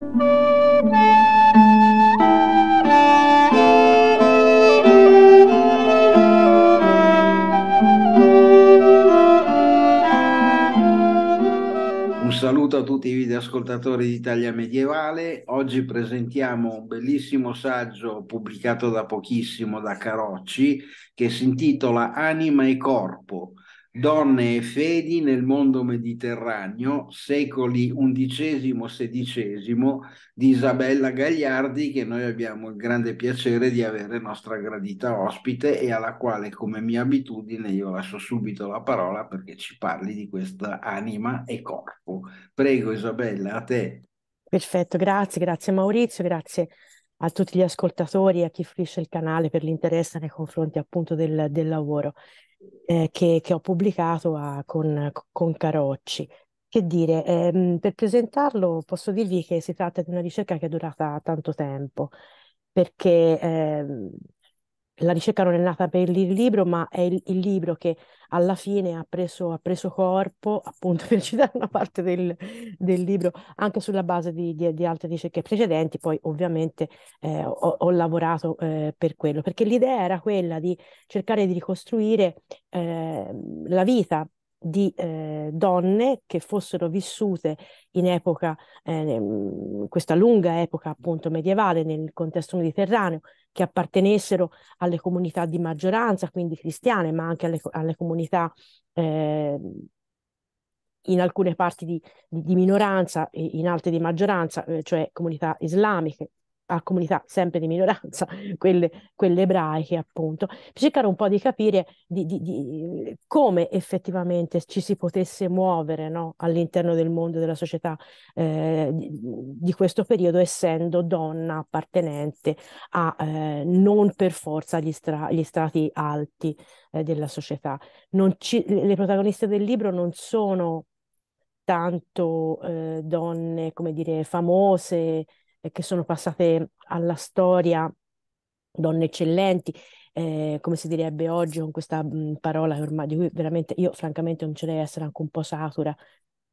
Un saluto a tutti i videoascoltatori di Italia Medievale. Oggi presentiamo un bellissimo saggio pubblicato da pochissimo da Carocci che si intitola Anima e Corpo, Donne e fedi nel mondo mediterraneo, secoli XI-XVI, di Isabella Gagliardi, che noi abbiamo il grande piacere di avere nostra gradita ospite e alla quale, come mia abitudine, io lascio subito la parola perché ci parli di questa anima e corpo. Prego Isabella, a te. Perfetto, grazie, grazie Maurizio, grazie a tutti gli ascoltatori e a chi fruisce il canale per l'interesse nei confronti appunto del, del lavoro eh, che, che, ho pubblicato a, con, con, Carocci. Che dire, ehm, per presentarlo posso dirvi che si tratta di una ricerca che è durata tanto tempo, perché ehm, la ricerca non è nata per il libro, ma è il, il libro che alla fine ha preso, ha preso, corpo, appunto per citare una parte del, del libro, anche sulla base di, di, di, altre ricerche precedenti, poi ovviamente eh, ho, ho, lavorato eh, per quello, perché l'idea era quella di cercare di ricostruire eh, la vita di eh, donne che fossero vissute in epoca, eh, questa lunga epoca appunto medievale nel contesto mediterraneo, che appartenessero alle comunità di maggioranza, quindi cristiane, ma anche alle, alle comunità eh, in alcune parti di, di, di minoranza e in altre di maggioranza, eh, cioè comunità islamiche a comunità sempre di minoranza, quelle, quelle ebraiche appunto, per cercare un po' di capire di, di, di come effettivamente ci si potesse muovere no? all'interno del mondo della società eh, di, di, questo periodo, essendo donna appartenente a eh, non per forza gli, stra- gli strati alti eh, della società. Ci, le protagoniste del libro non sono tanto eh, donne, come dire, famose, che sono passate alla storia, donne eccellenti, eh, come si direbbe oggi con questa mh, parola che ormai di cui veramente io francamente non comincerei a essere anche un po' satura,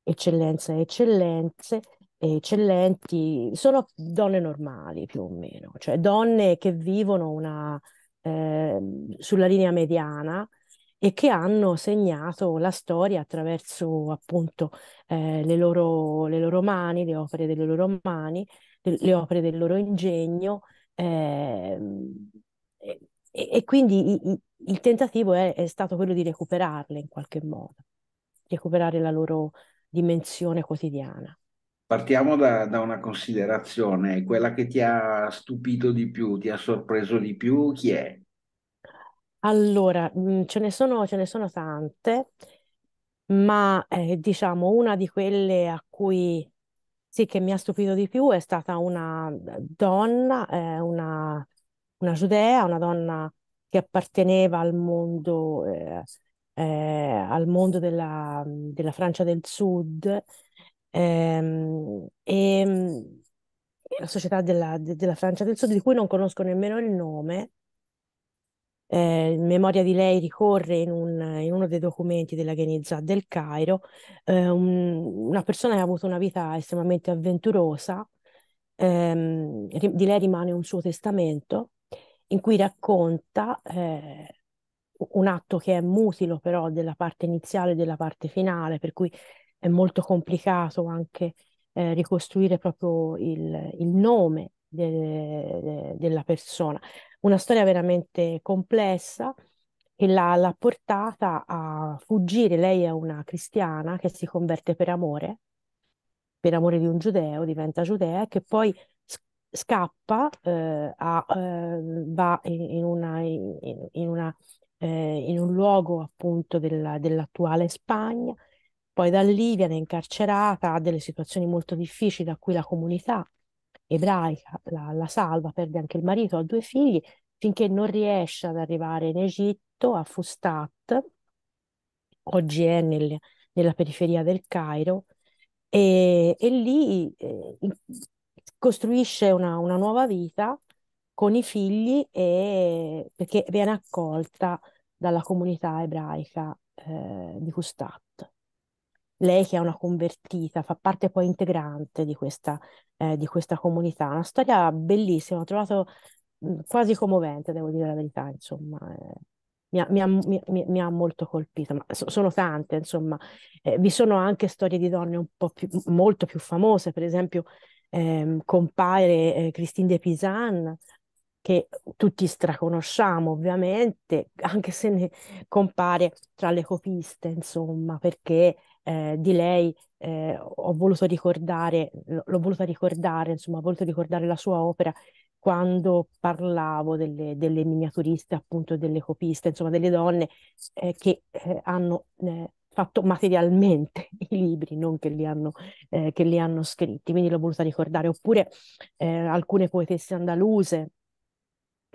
eccellenza e eccellenze, eccellenti, sono donne normali più o meno, cioè donne che vivono una, eh, sulla linea mediana e che hanno segnato la storia attraverso appunto eh, le, loro, le loro mani, le opere delle loro mani le opere del loro ingegno eh, e, e, quindi i, i, il tentativo è, è, stato quello di recuperarle in qualche modo, recuperare la loro dimensione quotidiana. Partiamo da, da una considerazione, quella che ti ha stupito di più, ti ha sorpreso di più, chi è? Allora, mm, ce ne sono, ce ne sono tante, ma eh, diciamo una di quelle a cui sì, che mi ha stupito di più è stata una donna, eh, una, una giudea, una donna che apparteneva al mondo, eh, eh, al mondo della, della, Francia del Sud ehm, e mm, la società della, de, della Francia del Sud, di cui non conosco nemmeno il nome, eh, memoria di lei ricorre in, un, in, uno dei documenti della Geniza del Cairo, eh, un, una persona che ha avuto una vita estremamente avventurosa, ehm, di lei rimane un suo testamento in cui racconta eh, un atto che è mutilo però della parte iniziale e della parte finale, per cui è molto complicato anche eh, ricostruire proprio il, il nome de, de, della persona. Una storia veramente complessa che l'ha, l'ha portata a fuggire. Lei è una cristiana che si converte per amore, per amore di un giudeo, diventa giudea e che poi scappa, eh, a, eh, va in, una, in, in, una, eh, in, un luogo appunto della, dell'attuale Spagna, poi da lì viene incarcerata, ha delle situazioni molto difficili da cui la comunità ebraica, la, la salva, perde anche il marito, ha due figli, finché non riesce ad arrivare in Egitto, a Fustat, oggi è nel, nella periferia del Cairo, e, e lì eh, costruisce una, una, nuova vita con i figli e, perché viene accolta dalla comunità ebraica eh, di Fustat lei che è una convertita, fa parte poi integrante di questa, eh, di questa comunità. Una storia bellissima, ho trovato mm, quasi commovente, devo dire la verità, insomma. Eh. Mi ha, mi, mi, mi ha, molto colpito, ma so, sono tante, insomma, eh, vi sono anche storie di donne un po' più, molto più famose, per esempio ehm, compare eh, Christine de Pisan, che tutti straconosciamo ovviamente, anche se ne compare tra le copiste, insomma, perché eh, di lei eh, ho voluto ricordare, l'ho voluta ricordare, insomma, ho voluto ricordare la sua opera quando parlavo delle, delle miniaturiste, appunto delle copiste, insomma delle donne eh, che eh, hanno eh, fatto materialmente i libri, non che li hanno, eh, che li hanno scritti, quindi l'ho voluta ricordare, oppure alcune poetesse andaluse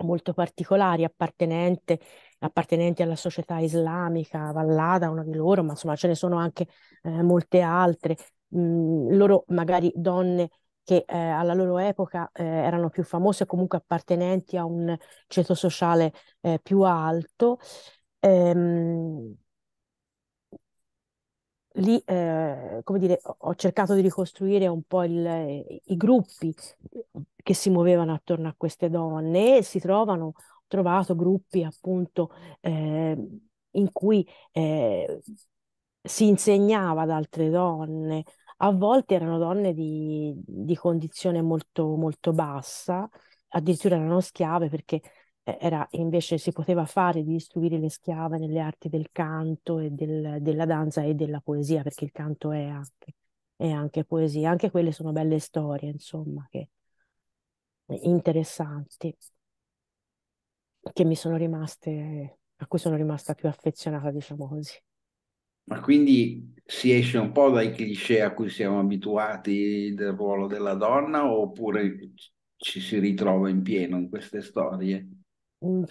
molto particolari, appartenente appartenenti alla società islamica, Vallada, una di loro, ma insomma ce ne sono anche eh, molte altre, mh, mm, loro magari donne che eh, alla loro epoca eh, erano più famose, comunque appartenenti a un ceto sociale eh, più alto. Ehm, lì, eh, come dire, ho cercato di ricostruire un po' il, i gruppi che si muovevano attorno a queste donne e si trovano trovato gruppi appunto eh, in cui eh, si insegnava ad altre donne, a volte erano donne di, di condizione molto, molto bassa, addirittura erano schiave perché eh, era, invece si poteva fare di istruire le schiave nelle arti del canto e del, della danza e della poesia, perché il canto è anche, è anche poesia, anche quelle sono belle storie, insomma, che, interessanti che mi sono rimaste, a cui sono rimasta più affezionata, diciamo così. Ma quindi si esce un po' dai cliché a cui siamo abituati del ruolo della donna oppure ci si ritrova in pieno in queste storie? Mm,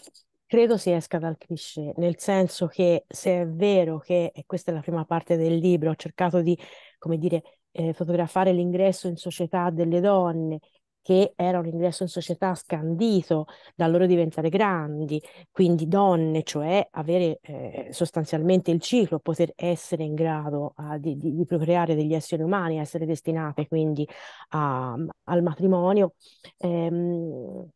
credo si esca dal cliché, nel senso che se è vero che, e questa è la prima parte del libro, ho cercato di, come dire, eh, fotografare l'ingresso in società delle donne che era un ingresso in società scandito dal loro diventare grandi, quindi donne, cioè avere eh, sostanzialmente il ciclo, poter essere in grado uh, di, di, di, procreare degli esseri umani, essere destinate quindi a, al matrimonio. Ehm,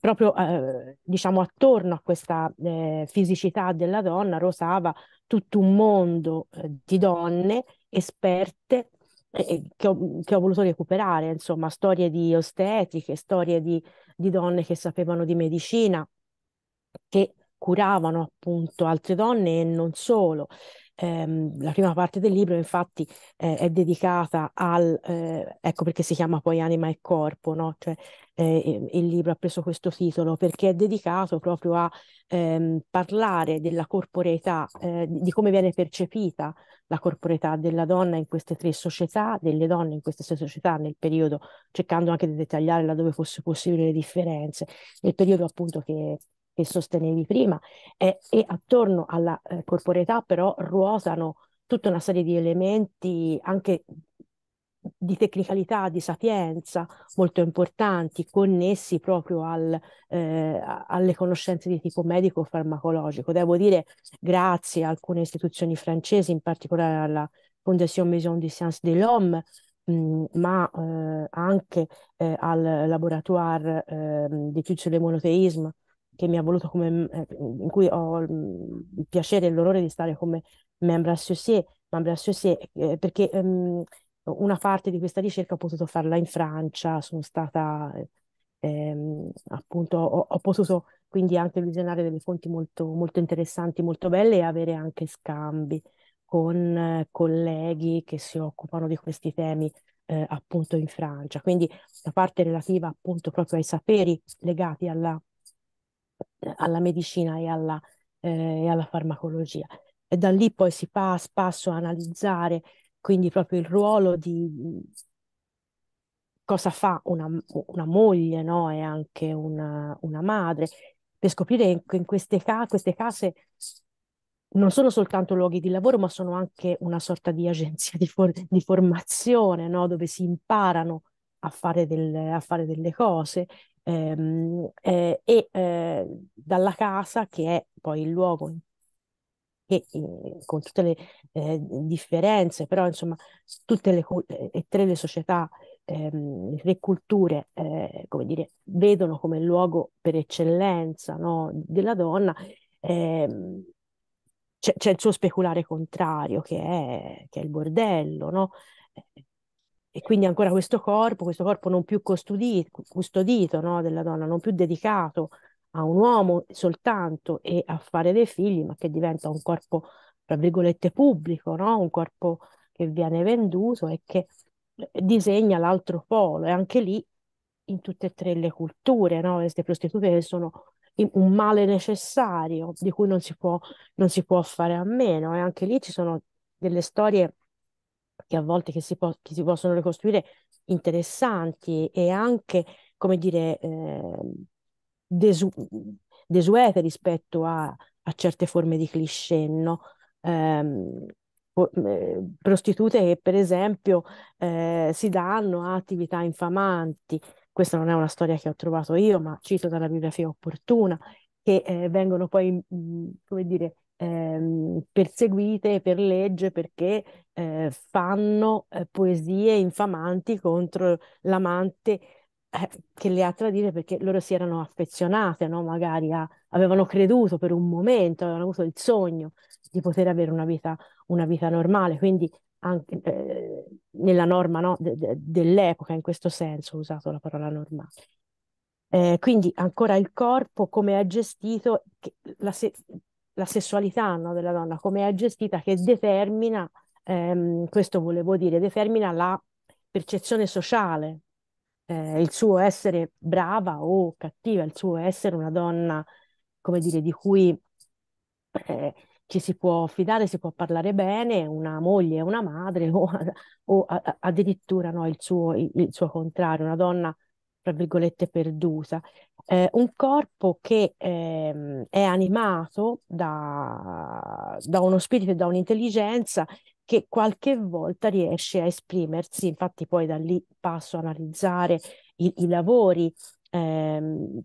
proprio eh, diciamo attorno a questa eh, fisicità della donna rosava tutto un mondo eh, di donne esperte eh, che, ho, che, ho, voluto recuperare, insomma, storie di ostetiche, storie di, di donne che sapevano di medicina, che curavano appunto altre donne e non solo ehm, la prima parte del libro infatti eh, è dedicata al, eh, ecco perché si chiama poi Anima e Corpo, no? cioè, eh, il libro ha preso questo titolo perché è dedicato proprio a ehm, parlare della corporeità, eh, di come viene percepita la corporeità della donna in queste tre società, delle donne in queste tre società nel periodo, cercando anche di dettagliare laddove fosse possibile le differenze, nel periodo appunto che che sostenevi prima e, eh, e attorno alla eh, corporeità però ruotano tutta una serie di elementi anche di tecnicalità, di sapienza molto importanti, connessi proprio al, eh, alle conoscenze di tipo medico-farmacologico. Devo dire grazie a alcune istituzioni francesi, in particolare alla Fondation Maison des Sciences de l'Homme, mm, ma eh, anche eh, al Laboratoire ehm, d'études del Monoteismo monotéisme che mi ha voluto come, eh, in cui ho il piacere e l'onore di stare come membro associé, membro associé eh, perché ehm, una parte di questa ricerca ho potuto farla in Francia, sono stata ehm, appunto, ho, ho, potuto quindi anche visionare delle fonti molto, molto interessanti, molto belle e avere anche scambi con eh, colleghi che si occupano di questi temi eh, appunto in Francia. Quindi la parte relativa appunto proprio ai saperi legati alla alla medicina e alla, eh, e alla farmacologia. E da lì poi si passa spasso a analizzare quindi proprio il ruolo di cosa fa una, una moglie no? e anche una, una, madre, per scoprire che in queste, ca- queste case non sono soltanto luoghi di lavoro, ma sono anche una sorta di agenzia di, for- di formazione, no? dove si imparano a fare, del, a fare, delle cose ehm, eh, e eh, dalla casa che è poi il luogo che eh, con tutte le eh, differenze, però insomma tutte le eh, e tre le società, ehm, le culture, eh, come dire, vedono come il luogo per eccellenza no, della donna, ehm, c'è, il suo speculare contrario che è, che è il bordello, no? E quindi ancora questo corpo, questo corpo non più custodito, custodito no, della donna, non più dedicato a un uomo soltanto e a fare dei figli, ma che diventa un corpo, tra virgolette, pubblico, no? un corpo che viene venduto e che eh, disegna l'altro polo. E anche lì, in tutte e tre le culture, no? queste prostitute sono un male necessario di cui non si può, non si può fare a meno. E anche lì ci sono delle storie che a volte che si, po- che si possono ricostruire interessanti e anche, come dire, eh, desu- desuete rispetto a, a, certe forme di cliché, no? Ehm, eh, prostitute che per esempio eh, si danno a attività infamanti, questa non è una storia che ho trovato io, ma cito dalla bibliografia opportuna, che eh, vengono poi, mh, come dire, ehm, perseguite per legge perché eh, fanno eh, poesie infamanti contro l'amante eh, che le ha tradite perché loro si erano affezionate, no? magari a, avevano creduto per un momento, avevano avuto il sogno di poter avere una vita, una vita normale, quindi anche eh, nella norma no? de, de, dell'epoca, in questo senso ho usato la parola normale. Eh, quindi ancora il corpo, come è gestito, la se- la sessualità no, della donna, come è gestita, che determina, ehm, questo volevo dire, determina la percezione sociale, eh, il suo essere brava o cattiva, il suo essere una donna, come dire, di cui eh, ci si può fidare, si può parlare bene, una moglie, una madre o, o a, addirittura no, il, suo, il, il suo contrario, una donna tra virgolette perduta eh, un corpo che eh, è animato da, da uno spirito e da un'intelligenza che qualche volta riesce a esprimersi, infatti poi da lì passo a analizzare i, i lavori ehm,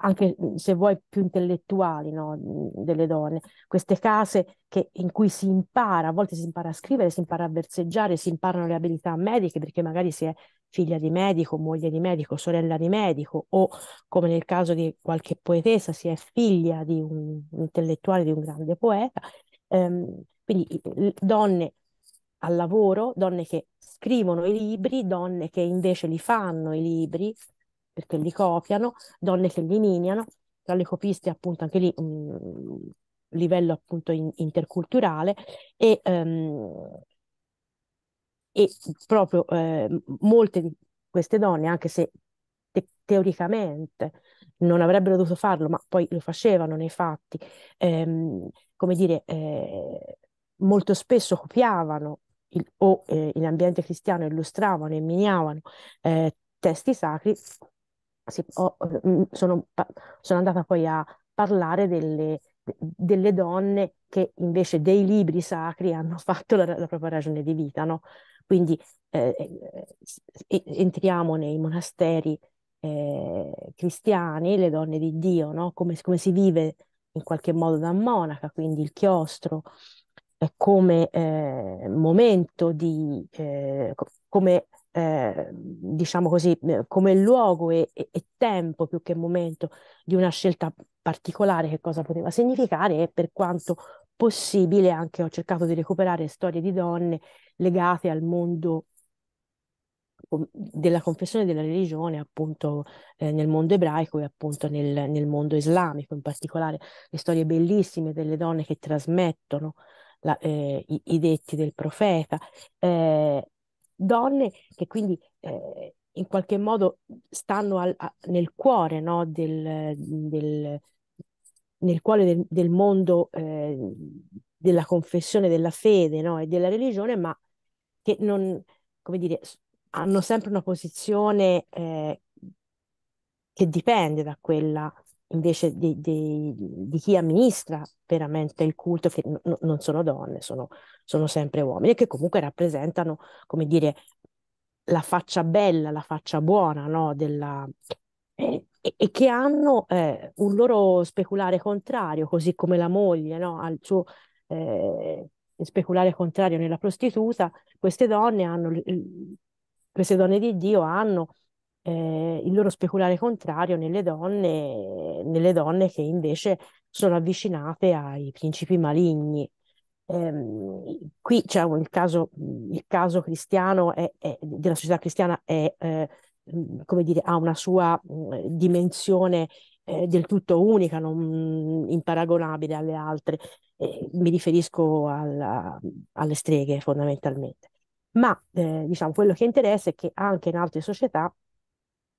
anche mhmm, se vuoi più intellettuali no, mhmm, delle donne, queste case che, in cui si impara, a volte si impara a scrivere, si impara a verseggiare, si imparano le abilità mediche perché magari si è figlia di medico, moglie di medico, sorella di medico o come nel caso di qualche poetessa si è figlia di un, un intellettuale, di un grande poeta. Ehm, quindi mhmm, donne al lavoro, donne che scrivono i libri, donne che invece li fanno i libri, perché li copiano, donne che li miniano, tra le copiste appunto anche lì un livello appunto in, interculturale e, um, e proprio eh, molte di queste donne, anche se te- teoricamente non avrebbero dovuto farlo, ma poi lo facevano nei fatti, ehm, come dire, eh, molto spesso copiavano il, o eh, in ambiente cristiano illustravano e miniavano eh, testi sacri, sì, ho, mm, sono, sono, andata poi a parlare delle, delle, donne che invece dei libri sacri hanno fatto la, la propria ragione di vita, no? Quindi eh, eh entriamo nei monasteri eh, cristiani, le donne di Dio, no? come, come, si vive in qualche modo da monaca, quindi il chiostro come eh, momento di, eh, come eh, diciamo così, eh, come luogo e, e, e, tempo più che momento di una scelta particolare che cosa poteva significare e per quanto possibile anche ho cercato di recuperare storie di donne legate al mondo della confessione della religione appunto eh, nel mondo ebraico e appunto nel, nel, mondo islamico in particolare le storie bellissime delle donne che trasmettono la, eh, i, i, detti del profeta eh, donne che quindi eh, in qualche modo stanno al, a, nel cuore, no? del, del, nel cuore del, del mondo eh, della confessione, della fede no? e della religione, ma che non, come dire, hanno sempre una posizione eh, che dipende da quella invece di, di, di, chi amministra veramente il culto, che no, non sono donne, sono, sono, sempre uomini, e che comunque rappresentano, come dire, la faccia bella, la faccia buona, no? Della, eh, e, che hanno eh, un loro speculare contrario, così come la moglie, no? Al suo eh, speculare contrario nella prostituta, queste donne hanno, queste donne di Dio hanno eh, il loro speculare contrario nelle donne, nelle donne che invece sono avvicinate ai principi maligni. Eh, qui c'è cioè, il, caso, il caso cristiano è, è, della società cristiana è, eh, come dire, ha una sua dimensione eh, del tutto unica, non imparagonabile alle altre. Eh, mi riferisco alla, alle streghe fondamentalmente. Ma eh, diciamo, quello che interessa è che anche in altre società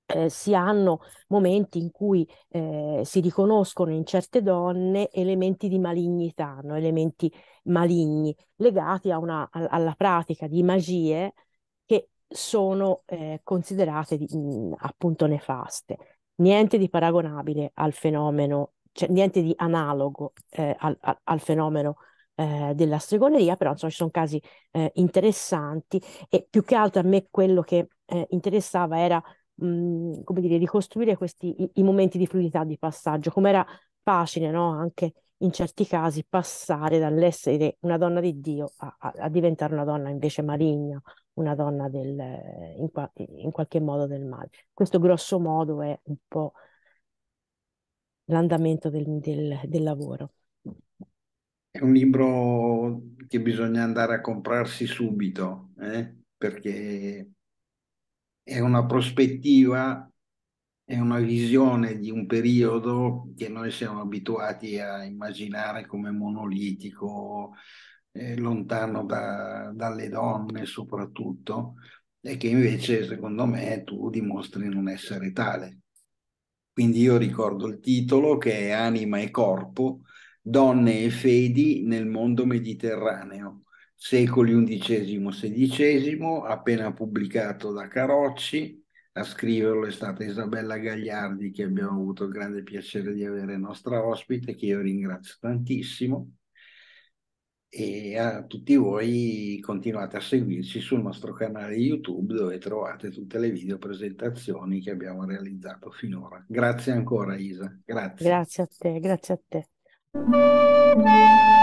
eh, si hanno momenti in cui eh, si riconoscono in certe donne elementi di malignità, no? elementi maligni legati una, a, alla pratica di magie che sono eh, considerate di, mh, mm, appunto nefaste. Niente di paragonabile al fenomeno, cioè niente di analogo eh, al, al, al, fenomeno eh, della stregoneria, però insomma ci sono casi eh, interessanti e più che altro a me quello che interessava era Mhmm, come dire, ricostruire questi, i, i, momenti di fluidità di passaggio, come era facile no? anche in certi casi passare dall'essere una donna di Dio a, a, a diventare una donna invece maligna, una donna del, in, in, qualche modo del male. Questo grosso modo è un po' l'andamento del, del, del lavoro. È un libro che bisogna andare a comprarsi subito, eh? perché è una prospettiva, è una visione di un periodo che noi siamo abituati a immaginare come monolitico, eh, lontano da, dalle donne soprattutto, e che invece secondo me tu dimostri non essere tale. Quindi io ricordo il titolo che è Anima e Corpo, Donne e Fedi nel mondo mediterraneo secoli XI-XVI, appena pubblicato da Carocci. A scriverlo è stata Isabella Gagliardi, che abbiamo avuto il grande piacere di avere nostra ospite, che io ringrazio tantissimo. E a tutti voi continuate a seguirci sul nostro canale YouTube dove trovate tutte le video presentazioni che abbiamo realizzato finora. Grazie ancora Isa, grazie. Grazie a te, grazie a te.